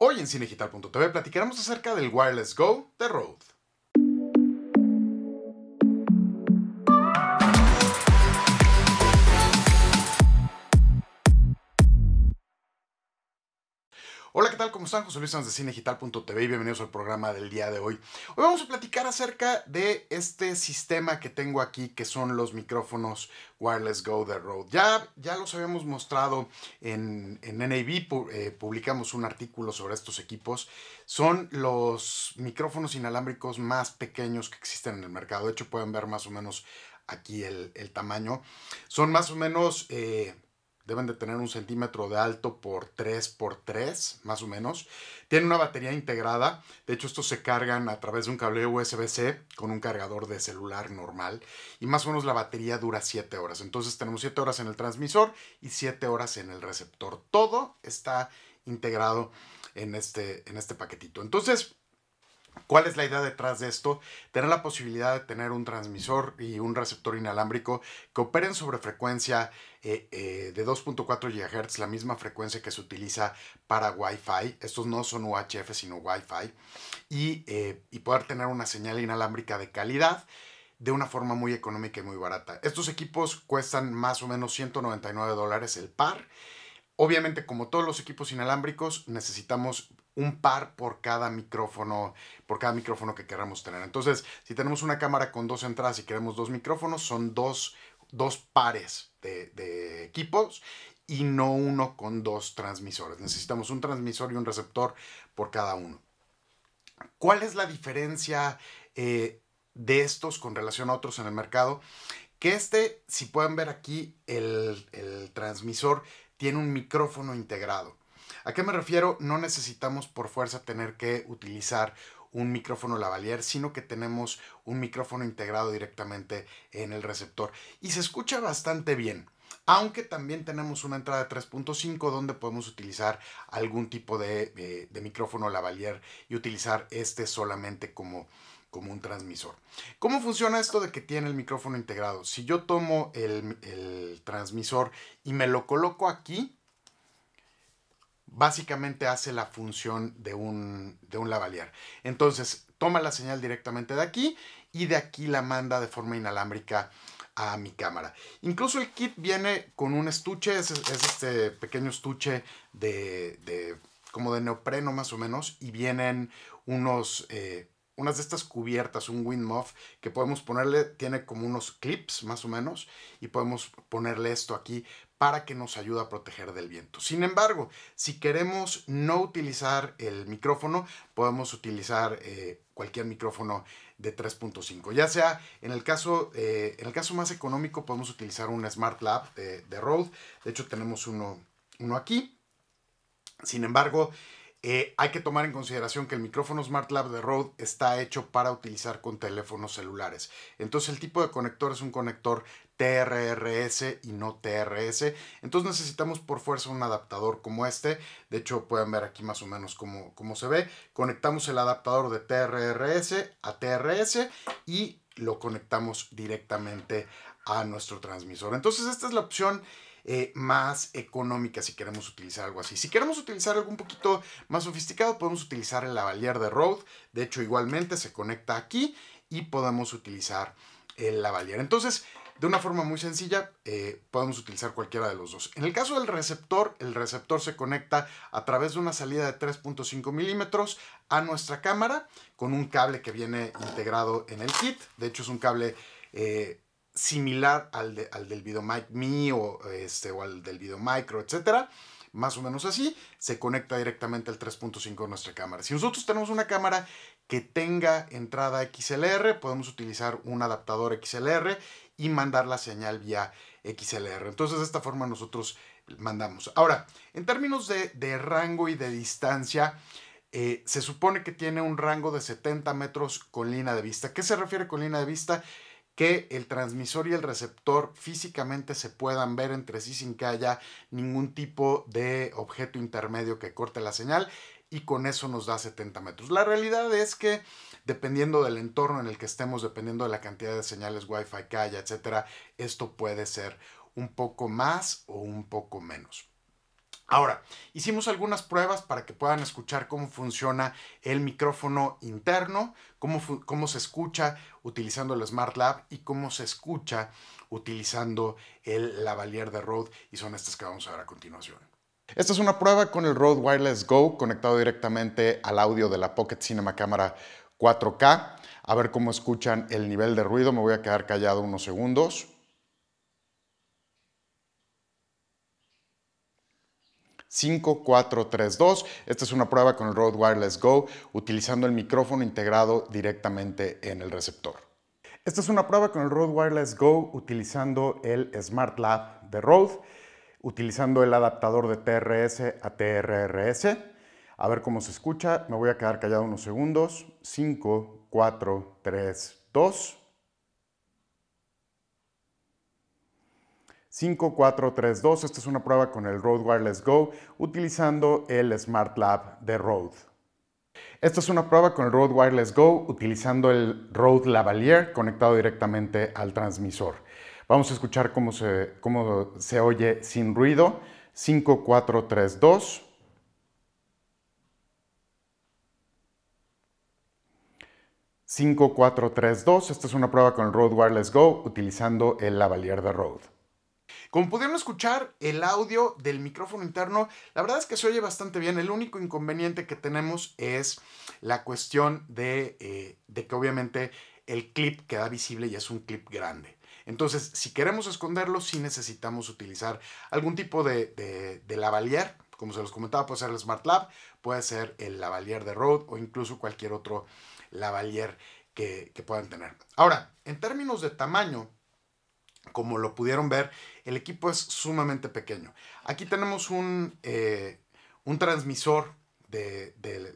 Hoy en cinegital.tv platicaremos acerca del Wireless Go de Rode. Hola, ¿qué tal? ¿Cómo están? José Luis Sanz de Cinegital.tv y bienvenidos al programa del día de hoy. Hoy vamos a platicar acerca de este sistema que tengo aquí, que son los micrófonos Wireless Go The Road. Ya, ya los habíamos mostrado en, en NAB, eh, publicamos un artículo sobre estos equipos. Son los micrófonos inalámbricos más pequeños que existen en el mercado. De hecho, pueden ver más o menos aquí el, tamaño. Son más o menos... Eh, deben de tener un centímetro de alto por 3 por 3, más o menos. Tiene una batería integrada, de hecho estos se cargan a través de un cable USB-C con un cargador de celular normal y más o menos la batería dura 7 horas. Entonces tenemos 7 horas en el transmisor y 7 horas en el receptor. Todo está integrado en este, en este paquetito. Entonces, ¿Cuál es la idea detrás de esto? Tener la posibilidad de tener un transmisor y un receptor inalámbrico que operen sobre frecuencia eh, eh, de 2.4 GHz, la misma frecuencia que se utiliza para Wi-Fi. Estos no son UHF, sino Wi-Fi. Y, eh, y poder tener una señal inalámbrica de calidad de una forma muy económica y muy barata. Estos equipos cuestan más o menos 199 dólares el par. Obviamente, como todos los equipos inalámbricos, necesitamos un par por cada micrófono, por cada micrófono que queramos tener. Entonces, si tenemos una cámara con dos entradas y queremos dos micrófonos, son dos, dos pares de, equipos y no uno con dos transmisores. Necesitamos un transmisor y un receptor por cada uno. ¿Cuál es la diferencia eh, de estos con relación a otros en el mercado? Que este, si pueden ver aquí, el transmisor tiene un micrófono integrado. ¿A qué me refiero? No necesitamos por fuerza tener que utilizar un micrófono lavalier, sino que tenemos un micrófono integrado directamente en el receptor. Y se escucha bastante bien aunque también tenemos una entrada 3.5 donde podemos utilizar algún tipo de, micrófono lavalier y utilizar este solamente como, como un transmisor. ¿Cómo funciona esto de que tiene el micrófono integrado? Si yo tomo el transmisor y me lo coloco aquí, básicamente hace la función de un, de un lavalier. Entonces, toma la señal directamente de aquí y de aquí la manda de forma inalámbrica a mi cámara. Incluso el kit viene con un estuche, es, este pequeño estuche de, de, como de neopreno más o menos, y vienen unos... Eh, unas de estas cubiertas, un wind muff que podemos ponerle, tiene como unos clips más o menos, y podemos ponerle esto aquí para que nos ayude a proteger del viento. Sin embargo, si queremos no utilizar el micrófono, podemos utilizar eh, cualquier micrófono de 3.5. Ya sea en el caso, eh, en el caso más económico, podemos utilizar un Smart Lab de, Rode. De hecho, tenemos uno, aquí. Sin embargo, eh, hay que tomar en consideración que el micrófono Smart Lab de Rode está hecho para utilizar con teléfonos celulares. Entonces el tipo de conector es un conector TRRS y no TRS. Entonces necesitamos por fuerza un adaptador como este. De hecho pueden ver aquí más o menos cómo, se ve. Conectamos el adaptador de TRRS a TRS y lo conectamos directamente a nuestro transmisor. Entonces esta es la opción eh, más económica si queremos utilizar algo así. Si queremos utilizar algo un poquito más sofisticado, podemos utilizar el lavalier de Rode. De hecho, igualmente se conecta aquí y podemos utilizar el lavalier. Entonces, de una forma muy sencilla, eh, podemos utilizar cualquiera de los dos. En el caso del receptor, el receptor se conecta a través de una salida de 3.5 milímetros a nuestra cámara con un cable que viene integrado en el kit. De hecho, es un cable eh, similar al, del VideoMic Me o, este, o al del VideoMicro, etc. más o menos así, se conecta directamente al 3.5 de nuestra cámara. Si nosotros tenemos una cámara que tenga entrada XLR, podemos utilizar un adaptador XLR y mandar la señal vía XLR. Entonces de esta forma nosotros mandamos. Ahora, en términos de, rango y de distancia, eh, se supone que tiene un rango de 70 metros con línea de vista. ¿Qué se refiere con línea de vista? Que el transmisor y el receptor físicamente se puedan ver entre sí sin que haya ningún tipo de objeto intermedio que corte la señal y con eso nos da 70 metros. La realidad es que dependiendo del entorno en el que estemos, dependiendo de la cantidad de señales Wi-Fi que haya, etcétera, esto puede ser un poco más o un poco menos. Ahora, hicimos algunas pruebas para que puedan escuchar cómo funciona el micrófono interno, cómo, cómo se escucha utilizando el Smart Lab y cómo se escucha utilizando el Lavalier de Rode y son estas que vamos a ver a continuación. Esta es una prueba con el Rode Wireless Go conectado directamente al audio de la Pocket Cinema Cámara 4K. A ver cómo escuchan el nivel de ruido. Me voy a quedar callado unos segundos. ...5, 4, 3, 2... Esta es una prueba con el Rode Wireless Go utilizando el micrófono integrado directamente en el receptor. Esta es una prueba con el Rode Wireless Go utilizando el Smart Lab de Rode, utilizando el adaptador de TRS a TRRS. A ver cómo se escucha. Me voy a quedar callado unos segundos. 5, 4, 3, 2. 5432. Esta es una prueba con el Rode Wireless Go utilizando el Smart Lab de Rode. Esta es una prueba con el Rode Wireless Go utilizando el Rode Lavalier conectado directamente al transmisor. Vamos a escuchar cómo se, cómo se oye sin ruido. 5432. 5432. Esta es una prueba con el Rode Wireless Go utilizando el lavalier de Rode. Como pudieron escuchar, el audio del micrófono interno, la verdad es que se oye bastante bien. El único inconveniente que tenemos es la cuestión de, eh, que obviamente el clip queda visible y es un clip grande. Entonces, si queremos esconderlo, si necesitamos utilizar algún tipo de, de, de lavalier. Como se los comentaba, puede ser el Smart Lab, puede ser el lavalier de Rode o incluso cualquier otro lavalier que, que puedan tener. Ahora, en términos de tamaño, como lo pudieron ver, el equipo es sumamente pequeño. Aquí tenemos un, eh, un transmisor del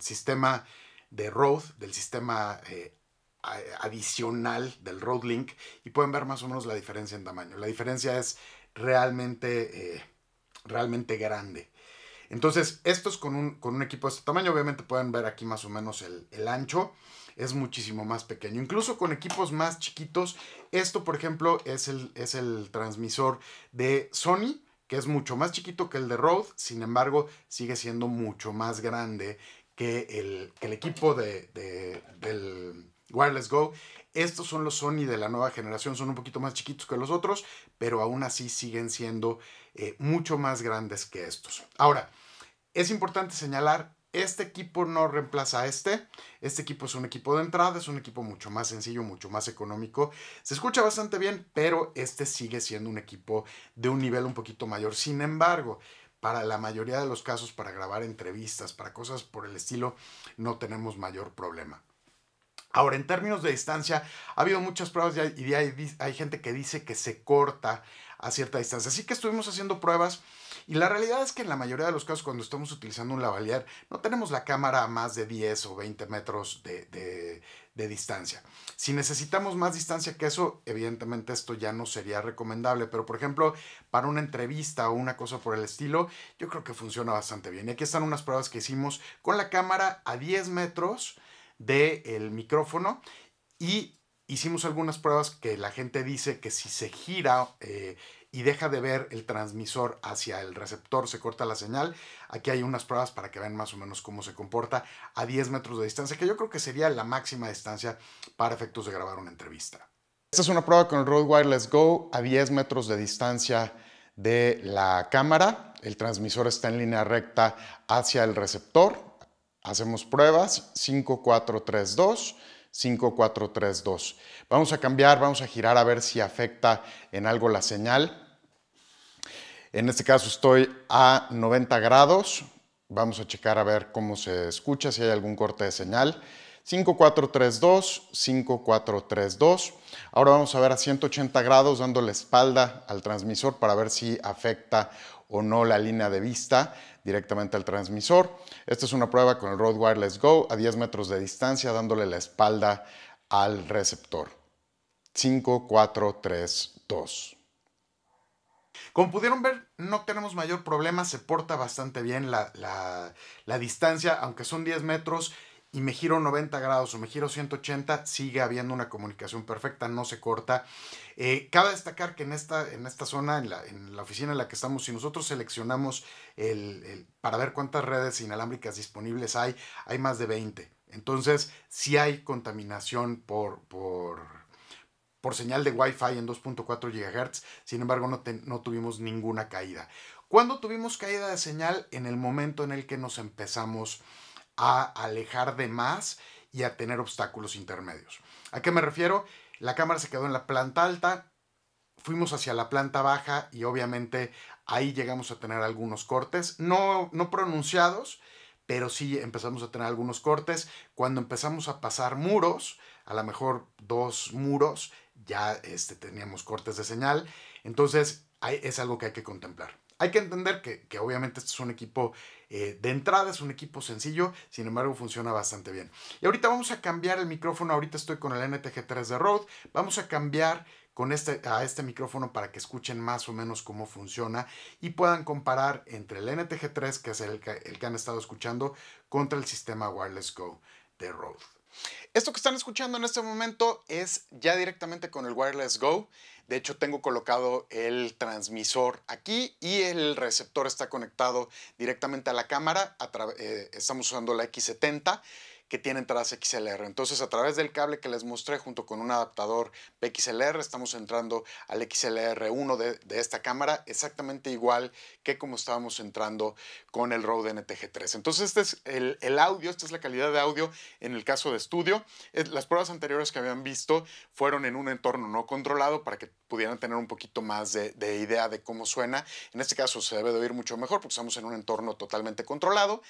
sistema de road del sistema eh, adicional del road Link, y pueden ver más o menos la diferencia en tamaño. La diferencia es realmente, eh, realmente grande. Entonces, estos con un, equipo de este tamaño, obviamente pueden ver aquí más o menos el, ancho es muchísimo más pequeño. Incluso con equipos más chiquitos, esto por ejemplo es el, es el, transmisor de Sony, que es mucho más chiquito que el de Rode, sin embargo sigue siendo mucho más grande que el, equipo de, del Wireless Go. Estos son los Sony de la nueva generación, son un poquito más chiquitos que los otros, pero aún así siguen siendo eh, mucho más grandes que estos. Ahora, es importante señalar, este equipo no reemplaza a este. Este equipo es un equipo de entrada, es un equipo mucho más sencillo, mucho más económico. Se escucha bastante bien, pero este sigue siendo un equipo de un nivel un poquito mayor. Sin embargo, para la mayoría de los casos, para grabar entrevistas, para cosas por el estilo, no tenemos mayor problema. Ahora, en términos de distancia, ha habido muchas pruebas y hay, gente que dice que se corta a cierta distancia. Así que estuvimos haciendo pruebas y la realidad es que en la mayoría de los casos cuando estamos utilizando un lavalier no tenemos la cámara a más de 10 o 20 metros de, distancia. Si necesitamos más distancia que eso, evidentemente esto ya no sería recomendable, pero por ejemplo, para una entrevista o una cosa por el estilo, yo creo que funciona bastante bien. Y aquí están unas pruebas que hicimos con la cámara a 10 metros del micrófono y hicimos algunas pruebas que la gente dice que si se gira eh, y deja de ver el transmisor hacia el receptor, se corta la señal. Aquí hay unas pruebas para que vean más o menos cómo se comporta a 10 metros de distancia, que yo creo que sería la máxima distancia para efectos de grabar una entrevista. Esta es una prueba con el Rode Wireless Go a 10 metros de distancia de la cámara. El transmisor está en línea recta hacia el receptor. Hacemos pruebas 5, 4, 3, 2. 5, 4, 3, 2. Vamos a cambiar, vamos a girar a ver si afecta en algo la señal. En este caso estoy a 90 grados. Vamos a checar a ver cómo se escucha, si hay algún corte de señal. 5432, 5432. Ahora vamos a ver a 180 grados dando la espalda al transmisor para ver si afecta o no la línea de vista directamente al transmisor. Esta es una prueba con el Rode Wireless Go a 10 metros de distancia dándole la espalda al receptor. 5432. Como pudieron ver, no tenemos mayor problema, se porta bastante bien la, distancia, aunque son 10 metros y me giro 90 grados o me giro 180, sigue habiendo una comunicación perfecta, no se corta. Eh, cabe destacar que en esta, en esta zona, en la, en la, oficina en la que estamos, si nosotros seleccionamos el, para ver cuántas redes inalámbricas disponibles hay, hay más de 20. Entonces, si hay contaminación por, por por señal de Wi-Fi en 2.4 GHz, sin embargo no, tuvimos ninguna caída. ¿Cuándo tuvimos caída de señal? En el momento en el que nos empezamos a alejar de más y a tener obstáculos intermedios. ¿A qué me refiero? La cámara se quedó en la planta alta, fuimos hacia la planta baja y obviamente ahí llegamos a tener algunos cortes, no, no pronunciados, pero sí empezamos a tener algunos cortes. Cuando empezamos a pasar muros, a lo mejor dos muros, ya este, teníamos cortes de señal. Entonces, es algo que hay que contemplar. Hay que entender que, obviamente este es un equipo eh, de entrada, es un equipo sencillo, sin embargo funciona bastante bien. Y ahorita vamos a cambiar el micrófono, ahorita estoy con el NTG3 de Rode, vamos a cambiar con este, a este micrófono para que escuchen más o menos cómo funciona y puedan comparar entre el NTG3, que es el, el que han estado escuchando, contra el sistema Wireless Go de Rode. Esto que están escuchando en este momento es ya directamente con el Wireless Go. De hecho, tengo colocado el transmisor aquí y el receptor está conectado directamente a la cámara. Eh, estamos usando la X70 que tiene entradas XLR. Entonces a través del cable que les mostré junto con un adaptador PXLR estamos entrando al XLR1 de, esta cámara exactamente igual que como estábamos entrando con el Rode NTG3. Entonces este es el, audio, esta es la calidad de audio en el caso de estudio. Las pruebas anteriores que habían visto fueron en un entorno no controlado para que pudieran tener un poquito más de, de, idea de cómo suena. En este caso se debe de oír mucho mejor porque estamos en un entorno totalmente controlado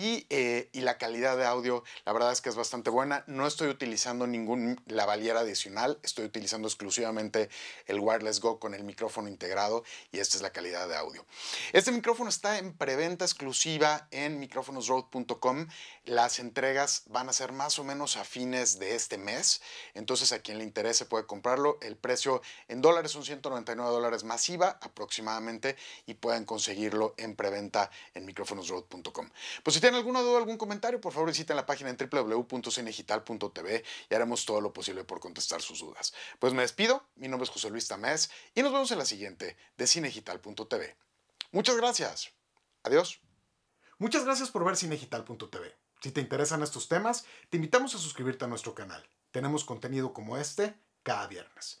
eh, y, la calidad de audio, la verdad es que es bastante buena. No estoy utilizando ningún lavalier adicional, estoy utilizando exclusivamente el Wireless Go con el micrófono integrado y esta es la calidad de audio. Este micrófono está en preventa exclusiva en micrófonosroad.com. Las entregas van a ser más o menos a fines de este mes, entonces a quien le interese puede comprarlo. El precio en dólares son 199 dólares masiva aproximadamente y pueden conseguirlo en preventa en micrófonosroad.com. Pues si tienen alguna duda, algún comentario, por favor visiten la página en www.cinegital.tv y haremos todo lo posible por contestar sus dudas. Pues me despido, mi nombre es José Luis Tamés y nos vemos en la siguiente de cinegital.tv. Muchas gracias. Adiós. Muchas gracias por ver cinegital.tv. Si te interesan estos temas, te invitamos a suscribirte a nuestro canal. Tenemos contenido como este cada viernes.